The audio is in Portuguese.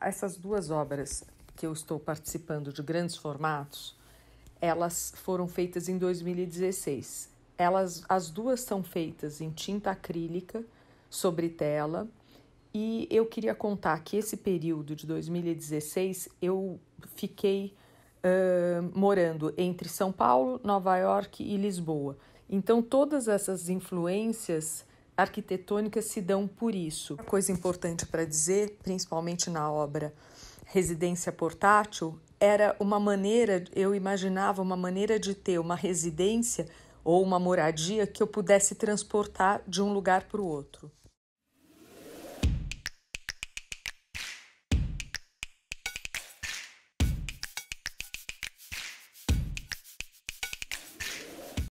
Essas duas obras que eu estou participando de grandes formatos, elas foram feitas em 2016. Elas, as duas são feitas em tinta acrílica sobre tela e eu queria contar que esse período de 2016 eu fiquei uh, morando entre São Paulo, Nova York e Lisboa. Então todas essas influências arquitetônicas se dão por isso. Uma coisa importante para dizer, principalmente na obra Residência Portátil, era uma maneira, eu imaginava uma maneira de ter uma residência ou uma moradia que eu pudesse transportar de um lugar para o outro.